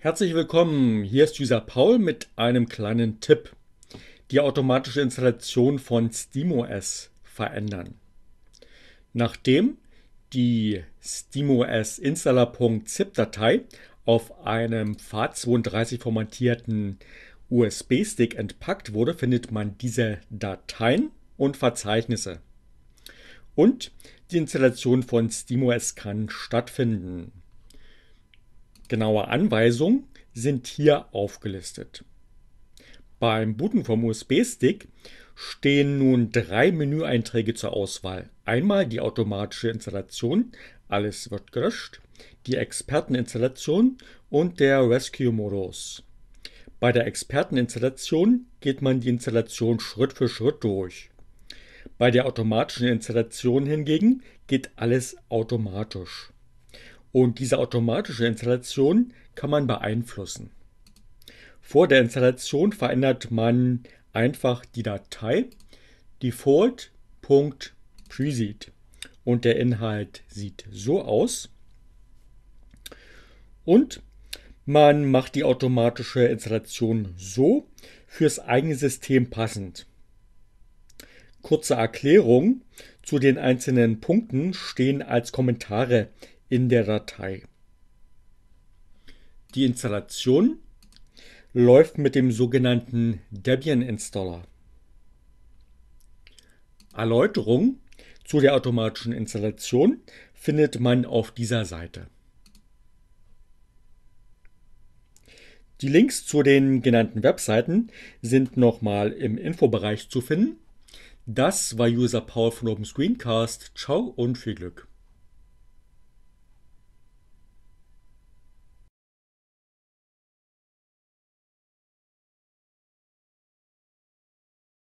Herzlich willkommen, hier ist User Paul mit einem kleinen Tipp. Die automatische Installation von SteamOS verändern. Nachdem die SteamOS installer.zip-Datei auf einem FAT32 formatierten USB-Stick entpackt wurde, findet man diese Dateien und Verzeichnisse. Und die Installation von SteamOS kann stattfinden genaue Anweisungen sind hier aufgelistet. Beim Booten vom USB-Stick stehen nun drei Menüeinträge zur Auswahl. Einmal die automatische Installation, alles wird gelöscht, die Experteninstallation und der Rescue-Modus. Bei der Experteninstallation geht man die Installation Schritt für Schritt durch. Bei der automatischen Installation hingegen geht alles automatisch und diese automatische Installation kann man beeinflussen. Vor der Installation verändert man einfach die Datei default.preset und der Inhalt sieht so aus. Und man macht die automatische Installation so fürs eigene System passend. Kurze Erklärung zu den einzelnen Punkten stehen als Kommentare in der Datei. Die Installation läuft mit dem sogenannten Debian Installer. Erläuterung zu der automatischen Installation findet man auf dieser Seite. Die Links zu den genannten Webseiten sind nochmal im Infobereich zu finden. Das war User Paul von OpenScreencast. Ciao und viel Glück.